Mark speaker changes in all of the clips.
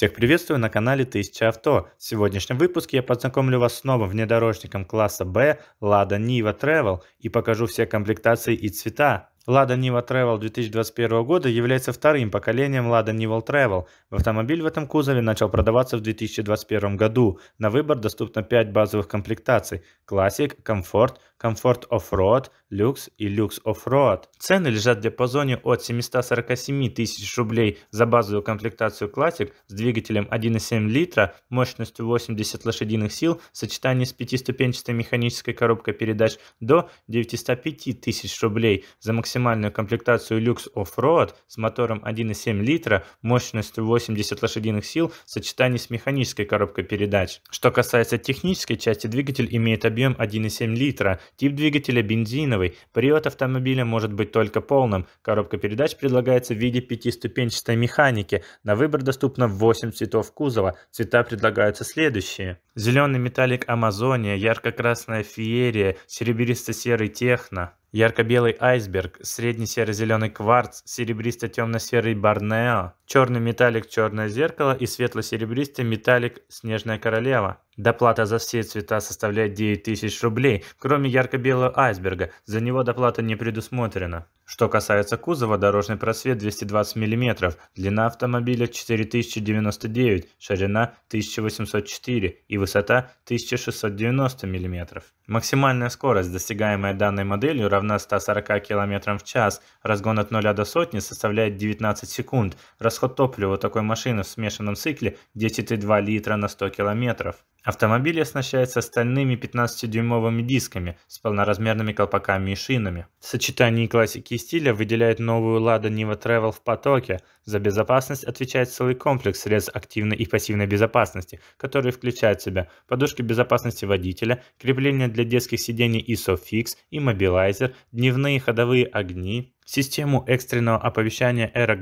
Speaker 1: Всех приветствую на канале 1000 авто. В сегодняшнем выпуске я познакомлю вас с новым внедорожником класса B Lada Niva Travel и покажу все комплектации и цвета. Lada Niva Travel 2021 года является вторым поколением Lada Niva Travel. Автомобиль в этом кузове начал продаваться в 2021 году. На выбор доступно 5 базовых комплектаций – Classic, Comfort, Comfort Off-Road, Lux и Lux Off-Road. Цены лежат в диапазоне от 747 тысяч рублей за базовую комплектацию Classic с двигателем 1,7 литра мощностью 80 лошадиных сил в сочетании с пятиступенчатой механической коробкой передач до 905 тысяч рублей за максимальную комплектацию Lux Off-Road с мотором 1,7 литра мощностью 80 лошадиных сил в сочетании с механической коробкой передач. Что касается технической части, двигатель имеет объем 1,7 литра Тип двигателя бензиновый, привод автомобиля может быть только полным. Коробка передач предлагается в виде пятиступенчатой механики. На выбор доступно 8 цветов кузова. Цвета предлагаются следующие. Зеленый металлик Амазония, ярко-красная феерия, серебристо-серый техно. Ярко-белый айсберг, средний серо-зеленый кварц, серебристо-темно-серый барнео, черный металлик черное зеркало и светло-серебристый металлик снежная королева. Доплата за все цвета составляет 9000 рублей, кроме ярко-белого айсберга, за него доплата не предусмотрена. Что касается кузова, дорожный просвет 220 мм, длина автомобиля 4099, ширина 1804 и высота 1690 мм. Максимальная скорость, достигаемая данной моделью, равна 140 км в час. Разгон от 0 до сотни составляет 19 секунд. Расход топлива такой машины в смешанном цикле 10,2 литра на 100 км. Автомобиль оснащается стальными 15-дюймовыми дисками с полноразмерными колпаками и шинами. Сочетание классики и стиля выделяет новую Lada Niva Travel в потоке. За безопасность отвечает целый комплекс средств активной и пассивной безопасности, которые включают в себя подушки безопасности водителя, крепление для детских сидений ISOFIX и мобилайзер, дневные ходовые огни, систему экстренного оповещания «Эра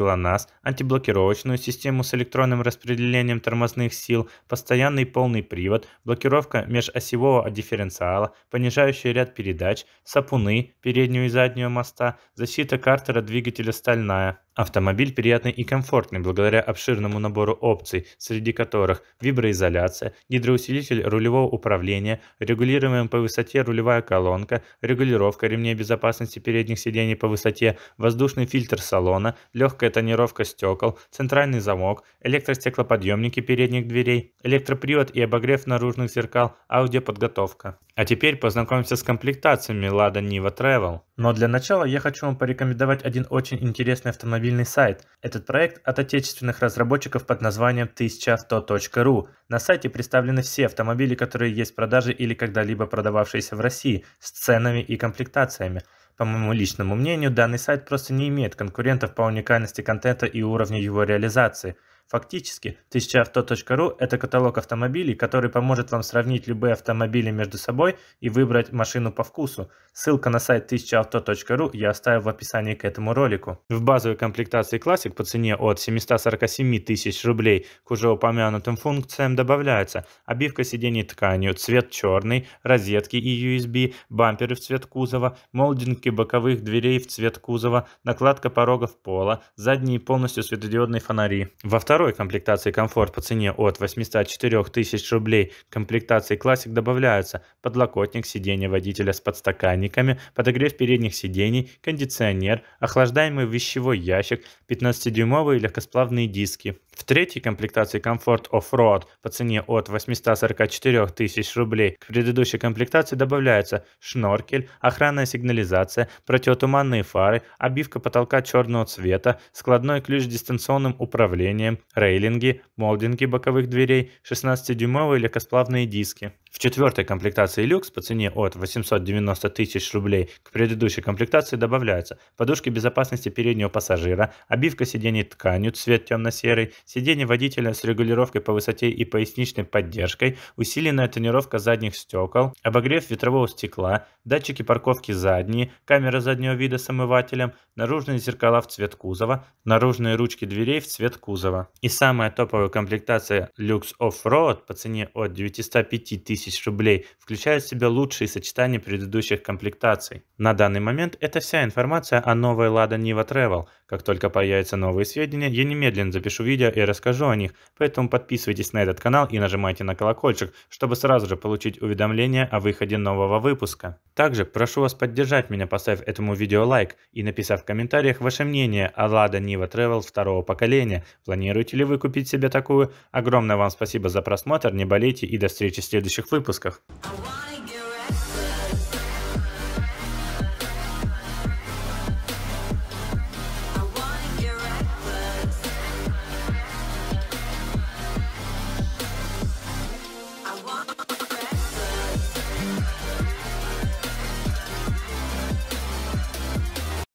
Speaker 1: антиблокировочную систему с электронным распределением тормозных сил, постоянный полный привод, блокировка межосевого дифференциала, понижающий ряд передач, сапуны переднего и заднего моста, защита картера двигателя стальная. Автомобиль приятный и комфортный благодаря обширному набору опций, среди которых виброизоляция, гидроусилитель рулевого управления, регулируемая по высоте рулевая колонка, регулировка ремней безопасности передних сидений по высоте, воздушный фильтр салона, легкая тонировка стекол, центральный замок, электростеклоподъемники передних дверей, электропривод и обогрев наружных зеркал, аудиоподготовка. А теперь познакомимся с комплектациями Lada Niva Travel. Но для начала я хочу вам порекомендовать один очень интересный автомобиль мобильный сайт. Этот проект от отечественных разработчиков под названием 1000 1100.ru. На сайте представлены все автомобили, которые есть в продаже или когда-либо продававшиеся в России, с ценами и комплектациями. По моему личному мнению, данный сайт просто не имеет конкурентов по уникальности контента и уровню его реализации – Фактически, 1000авто.ру – это каталог автомобилей, который поможет вам сравнить любые автомобили между собой и выбрать машину по вкусу. Ссылка на сайт 1000авто.ру я оставил в описании к этому ролику. В базовой комплектации Classic по цене от 747 тысяч рублей к уже упомянутым функциям добавляется обивка сидений тканью, цвет черный, розетки и USB, бамперы в цвет кузова, молдинги боковых дверей в цвет кузова, накладка порогов пола, задние полностью светодиодные фонари. Во втором второй комплектации комфорт по цене от 804 тысяч рублей комплектации классик добавляются подлокотник сиденья водителя с подстаканниками, подогрев передних сидений, кондиционер, охлаждаемый вещевой ящик, 15-дюймовые легкосплавные диски. В третьей комплектации комфорт Offroad по цене от 844 тысяч рублей к предыдущей комплектации добавляются шноркель, охранная сигнализация, противотуманные фары, обивка потолка черного цвета, складной ключ с дистанционным управлением, рейлинги, молдинги боковых дверей, 16-дюймовые легкосплавные диски. В четвертой комплектации люкс по цене от 890 тысяч рублей к предыдущей комплектации добавляются подушки безопасности переднего пассажира, обивка сидений тканью, цвет темно-серый, сиденье водителя с регулировкой по высоте и поясничной поддержкой, усиленная тонировка задних стекол, обогрев ветрового стекла, датчики парковки задние, камера заднего вида с омывателем, наружные зеркала в цвет кузова, наружные ручки дверей в цвет кузова. И самая топовая комплектация люкс off по цене от 905 тысяч тысяч рублей, включая в себя лучшие сочетания предыдущих комплектаций. На данный момент это вся информация о новой Lada Niva Travel. Как только появятся новые сведения, я немедленно запишу видео и расскажу о них, поэтому подписывайтесь на этот канал и нажимайте на колокольчик, чтобы сразу же получить уведомления о выходе нового выпуска. Также прошу вас поддержать меня, поставив этому видео лайк и написав в комментариях ваше мнение о Lada Niva Travel второго поколения. Планируете ли вы купить себе такую? Огромное вам спасибо за просмотр, не болейте и до встречи в следующих следующих выпусках.